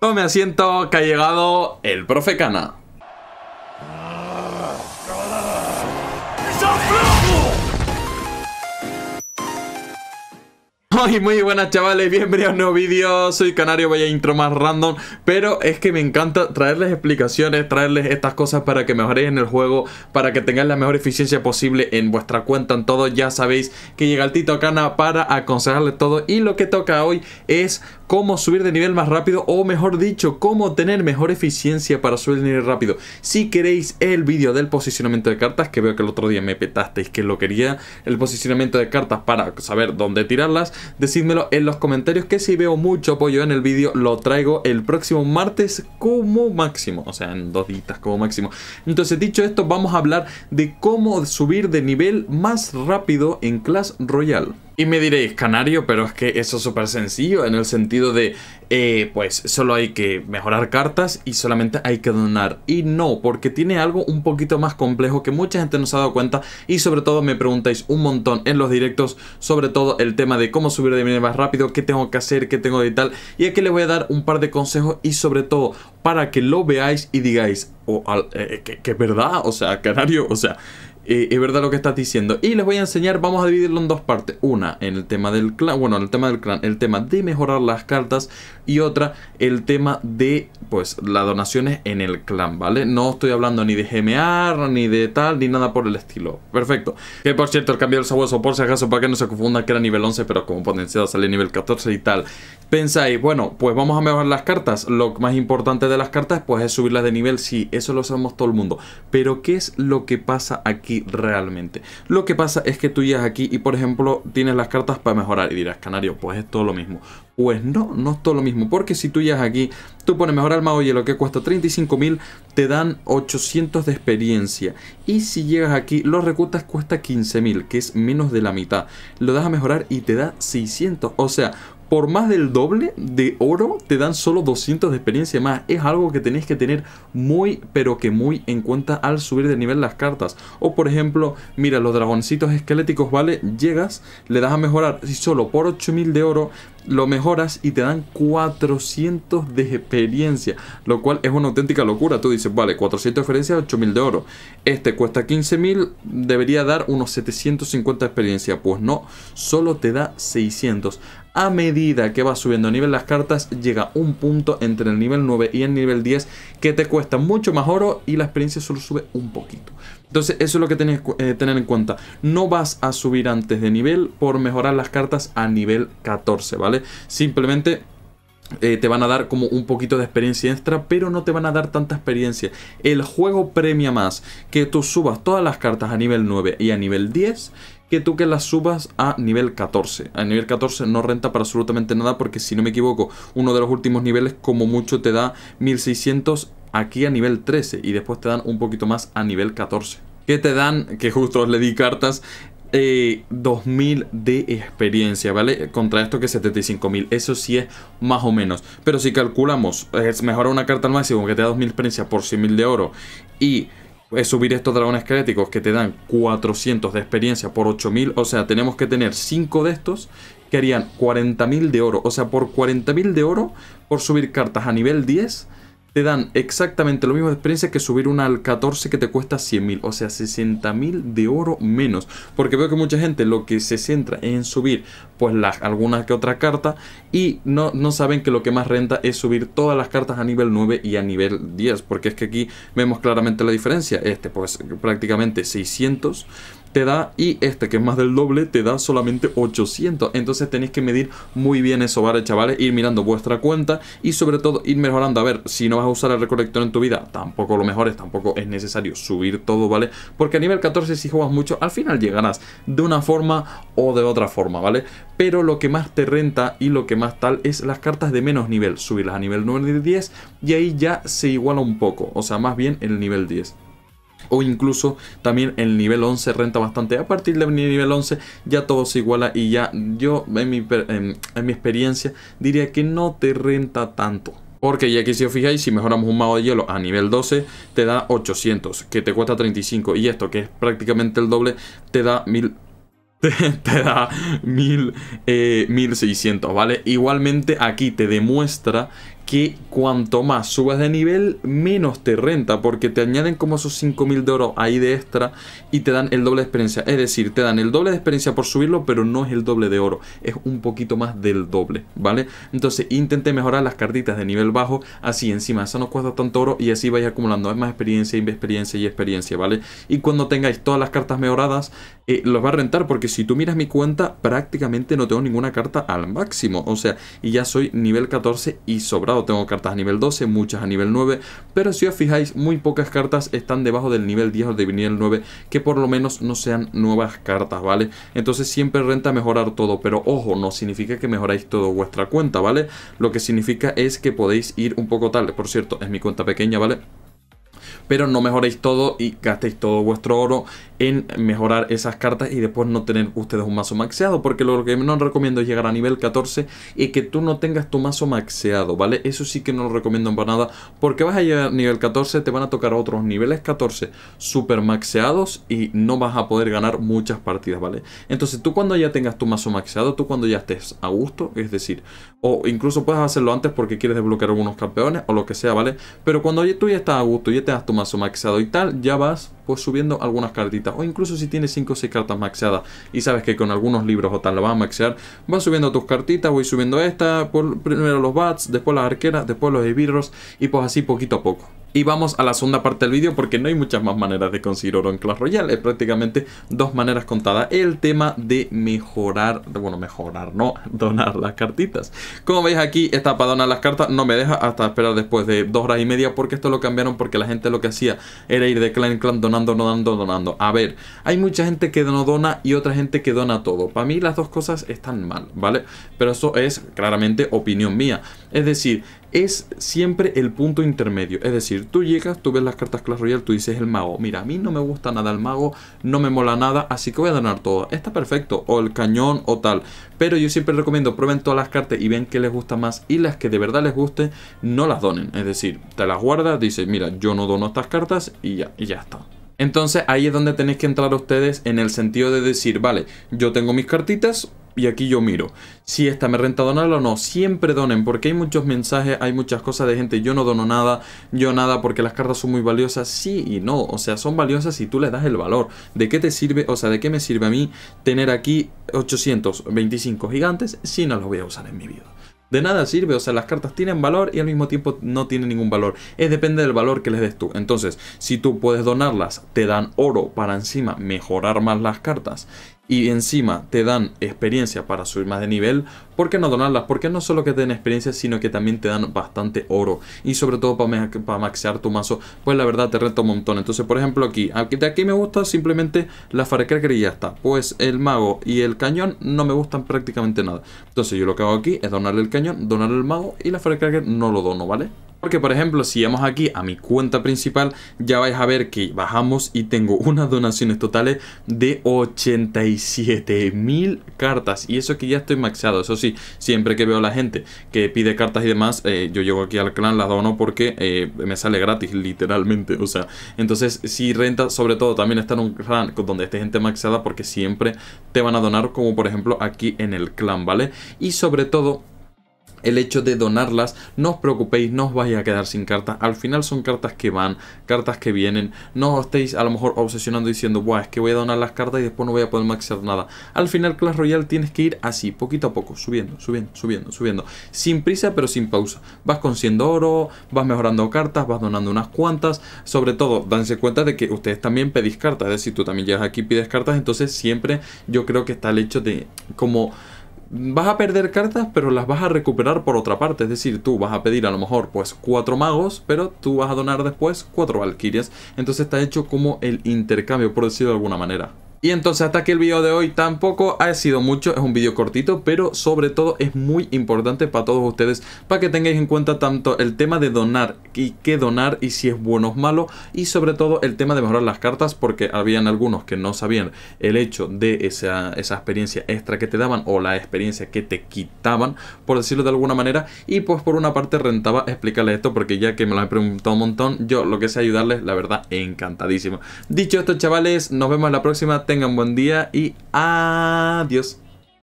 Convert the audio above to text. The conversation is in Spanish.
Tome asiento que ha llegado el profe Cana. Muy, muy buenas chavales, bienvenidos a un nuevo vídeo, soy Canario, vaya intro más random Pero es que me encanta traerles explicaciones, traerles estas cosas para que mejoréis en el juego Para que tengáis la mejor eficiencia posible en vuestra cuenta, en todo Ya sabéis que llega el Tito Cana para aconsejarles todo Y lo que toca hoy es cómo subir de nivel más rápido O mejor dicho, cómo tener mejor eficiencia para subir de nivel rápido Si queréis el vídeo del posicionamiento de cartas, que veo que el otro día me petasteis que lo quería El posicionamiento de cartas para saber dónde tirarlas decídmelo en los comentarios que si veo mucho apoyo en el vídeo lo traigo el próximo martes como máximo, o sea, en dos ditas como máximo. Entonces, dicho esto, vamos a hablar de cómo subir de nivel más rápido en Clash Royale. Y me diréis, canario, pero es que eso es súper sencillo, en el sentido de, eh, pues solo hay que mejorar cartas y solamente hay que donar. Y no, porque tiene algo un poquito más complejo que mucha gente no se ha dado cuenta y sobre todo me preguntáis un montón en los directos, sobre todo el tema de cómo subir de dinero más rápido, qué tengo que hacer, qué tengo de tal. Y aquí les voy a dar un par de consejos y sobre todo para que lo veáis y digáis, oh, eh, eh, que es verdad, o sea, canario, o sea es verdad lo que estás diciendo. Y les voy a enseñar, vamos a dividirlo en dos partes. Una, en el tema del clan, bueno, en el tema del clan, el tema de mejorar las cartas. Y otra, el tema de, pues, las donaciones en el clan, ¿vale? No estoy hablando ni de gemear, ni de tal, ni nada por el estilo. Perfecto. Que por cierto, el cambio del sabueso, por si acaso, para que no se confunda que era nivel 11, pero como potenciado sale nivel 14 y tal pensáis, bueno, pues vamos a mejorar las cartas. Lo más importante de las cartas pues es subirlas de nivel, sí, eso lo sabemos todo el mundo. Pero ¿qué es lo que pasa aquí realmente? Lo que pasa es que tú llegas aquí y por ejemplo tienes las cartas para mejorar y dirás, Canario, pues es todo lo mismo. Pues no, no es todo lo mismo, porque si tú llegas aquí, tú pones mejorar al mago y lo que cuesta 35.000, te dan 800 de experiencia. Y si llegas aquí, los recutas cuesta 15.000, que es menos de la mitad. Lo das a mejorar y te da 600, o sea, por más del doble de oro te dan solo 200 de experiencia más. Es algo que tenés que tener muy pero que muy en cuenta al subir de nivel las cartas. O por ejemplo, mira, los dragoncitos esqueléticos, ¿vale? Llegas, le das a mejorar si solo por 8000 de oro lo mejoras y te dan 400 de experiencia, lo cual es una auténtica locura. Tú dices, vale, 400 de experiencia, 8000 de oro. Este cuesta 15000, debería dar unos 750 de experiencia. Pues no, solo te da 600 a medida que vas subiendo a nivel las cartas, llega un punto entre el nivel 9 y el nivel 10 que te cuesta mucho más oro y la experiencia solo sube un poquito. Entonces eso es lo que tienes que eh, tener en cuenta. No vas a subir antes de nivel por mejorar las cartas a nivel 14, ¿vale? Simplemente... Eh, te van a dar como un poquito de experiencia extra, pero no te van a dar tanta experiencia. El juego premia más que tú subas todas las cartas a nivel 9 y a nivel 10 que tú que las subas a nivel 14. A nivel 14 no renta para absolutamente nada porque si no me equivoco, uno de los últimos niveles como mucho te da 1600 aquí a nivel 13 y después te dan un poquito más a nivel 14. Que te dan, que justo os le di cartas, 2000 eh, de experiencia, ¿vale? Contra esto que 75.000, eso sí es más o menos. Pero si calculamos, es mejor una carta al máximo que te da 2000 experiencia por 100.000 de oro y es subir estos dragones esqueléticos que te dan 400 de experiencia por 8000. O sea, tenemos que tener 5 de estos que harían 40.000 de oro. O sea, por 40.000 de oro, por subir cartas a nivel 10, te dan exactamente lo mismo de experiencia que subir una al 14 que te cuesta 100.000, o sea, 60.000 de oro menos. Porque veo que mucha gente lo que se centra es en subir pues algunas que otra carta y no, no saben que lo que más renta es subir todas las cartas a nivel 9 y a nivel 10, porque es que aquí vemos claramente la diferencia. Este pues prácticamente 600 te da y este que es más del doble te da solamente 800 entonces tenéis que medir muy bien eso vale chavales ir mirando vuestra cuenta y sobre todo ir mejorando a ver si no vas a usar el recolector en tu vida tampoco lo mejores tampoco es necesario subir todo vale porque a nivel 14 si juegas mucho al final llegarás de una forma o de otra forma vale pero lo que más te renta y lo que más tal es las cartas de menos nivel subirlas a nivel 9 y 10 y ahí ya se iguala un poco o sea más bien el nivel 10 o incluso también el nivel 11 renta bastante. A partir del nivel 11 ya todo se iguala y ya yo en mi, en, mi experiencia diría que no te renta tanto. Porque ya que si os fijáis, si mejoramos un mago de hielo a nivel 12, te da 800, que te cuesta 35. Y esto, que es prácticamente el doble, te da 1000 te, da mil, 1600, eh, ¿vale? Igualmente aquí te demuestra que cuanto más subas de nivel, menos te renta, porque te añaden como esos 5000 de oro ahí de extra y te dan el doble de experiencia. Es decir, te dan el doble de experiencia por subirlo, pero no es el doble de oro, es un poquito más del doble, ¿vale? Entonces intente mejorar las cartitas de nivel bajo, así encima, eso no cuesta tanto oro y así vais acumulando más experiencia, experiencia y experiencia, ¿vale? Y cuando tengáis todas las cartas mejoradas, eh, los va a rentar, porque si tú miras mi cuenta, prácticamente no tengo ninguna carta al máximo, o sea, y ya soy nivel 14 y sobrado tengo cartas a nivel 12, muchas a nivel 9, pero si os fijáis, muy pocas cartas están debajo del nivel 10 o del nivel 9, que por lo menos no sean nuevas cartas, ¿vale? Entonces siempre renta mejorar todo, pero ojo, no significa que mejoráis todo vuestra cuenta, ¿vale? Lo que significa es que podéis ir un poco Tal, por cierto, es mi cuenta pequeña, ¿vale? pero no mejoréis todo y gastéis todo vuestro oro en mejorar esas cartas y después no tener ustedes un mazo maxeado, porque lo que no recomiendo es llegar a nivel 14 y que tú no tengas tu mazo maxeado, ¿vale? Eso sí que no lo recomiendo para nada, porque vas a llegar a nivel 14, te van a tocar otros niveles 14 super maxeados y no vas a poder ganar muchas partidas, ¿vale? Entonces tú cuando ya tengas tu mazo maxeado, tú cuando ya estés a gusto, es decir, o incluso puedes hacerlo antes porque quieres desbloquear algunos campeones o lo que sea, ¿vale? Pero cuando tú ya estás a gusto, ya te das tu o maxado y tal, ya vas pues subiendo algunas cartitas. O incluso si tienes 5 o 6 cartas maxeadas y sabes que con algunos libros o tal la vas a maxear, vas subiendo tus cartitas, voy subiendo esta, por, primero los bats, después las arqueras, después los esbirros y pues así poquito a poco. Y vamos a la segunda parte del vídeo porque no hay muchas más maneras de conseguir oro en Clash Royale. Es prácticamente dos maneras contadas. El tema de mejorar, bueno, mejorar, no, donar las cartitas. Como veis aquí, esta para donar las cartas no me deja hasta esperar después de dos horas y media porque esto lo cambiaron porque la gente lo que hacía era ir de clan en clan donando, donando, donando. A ver, hay mucha gente que no dona y otra gente que dona todo. Para mí las dos cosas están mal, ¿vale? Pero eso es claramente opinión mía. Es decir, es siempre el punto intermedio. Es decir, tú llegas, tú ves las cartas Clash Royale, tú dices el mago, mira, a mí no me gusta nada el mago, no me mola nada, así que voy a donar todo. Está perfecto, o el cañón o tal. Pero yo siempre recomiendo, prueben todas las cartas y ven qué les gusta más y las que de verdad les guste, no las donen. Es decir, te las guardas, dices, mira, yo no dono estas cartas y ya, y ya está. Entonces ahí es donde tenéis que entrar ustedes en el sentido de decir, vale, yo tengo mis cartitas, y aquí yo miro si esta me renta donarla o no. Siempre donen, porque hay muchos mensajes, hay muchas cosas de gente. Yo no dono nada, yo nada, porque las cartas son muy valiosas. Sí y no, o sea, son valiosas si tú les das el valor. ¿De qué te sirve, o sea, de qué me sirve a mí tener aquí 825 gigantes si no los voy a usar en mi vida? De nada sirve, o sea, las cartas tienen valor y al mismo tiempo no tienen ningún valor. Es depende del valor que les des tú. Entonces, si tú puedes donarlas, te dan oro para encima mejorar más las cartas y encima te dan experiencia para subir más de nivel, ¿por qué no donarlas? Porque no solo que te den experiencia, sino que también te dan bastante oro. Y sobre todo para, para maxear tu mazo, pues la verdad te renta un montón. Entonces, por ejemplo, aquí, de aquí me gusta simplemente la Firecracker y ya está. Pues el mago y el cañón no me gustan prácticamente nada. Entonces yo lo que hago aquí es donarle el cañón, donarle el mago y la Firecracker no lo dono, ¿vale? Porque por ejemplo, si vamos aquí a mi cuenta principal, ya vais a ver que bajamos y tengo unas donaciones totales de 87.000 cartas. Y eso que ya estoy maxado Eso sí, siempre que veo a la gente que pide cartas y demás, eh, yo llego aquí al clan, las dono porque eh, me sale gratis, literalmente. O sea, entonces si renta, sobre todo también está en un clan donde esté gente maxeada porque siempre te van a donar, como por ejemplo aquí en el clan, ¿vale? Y sobre todo el hecho de donarlas, no os preocupéis, no os vais a quedar sin cartas, al final son cartas que van, cartas que vienen, no os estéis a lo mejor obsesionando diciendo, Buah, es que voy a donar las cartas y después no voy a poder maxear nada. Al final Clash Royale tienes que ir así, poquito a poco, subiendo, subiendo, subiendo, subiendo, sin prisa pero sin pausa. Vas consiguiendo oro, vas mejorando cartas, vas donando unas cuantas, sobre todo, danse cuenta de que ustedes también pedís cartas, es decir, tú también llegas aquí y pides cartas, entonces siempre yo creo que está el hecho de como vas a perder cartas, pero las vas a recuperar por otra parte. Es decir, tú vas a pedir a lo mejor pues cuatro magos, pero tú vas a donar después cuatro valquirias. Entonces está hecho como el intercambio, por decirlo de alguna manera. Y entonces hasta aquí el video de hoy tampoco ha sido mucho, es un video cortito, pero sobre todo es muy importante para todos ustedes, para que tengáis en cuenta tanto el tema de donar y qué donar y si es bueno o malo, y sobre todo el tema de mejorar las cartas, porque habían algunos que no sabían el hecho de esa, esa experiencia extra que te daban o la experiencia que te quitaban, por decirlo de alguna manera, y pues por una parte rentaba explicarles esto, porque ya que me lo han preguntado un montón, yo lo que sé ayudarles, la verdad, encantadísimo. Dicho esto, chavales, nos vemos en la próxima tengan buen día y adiós.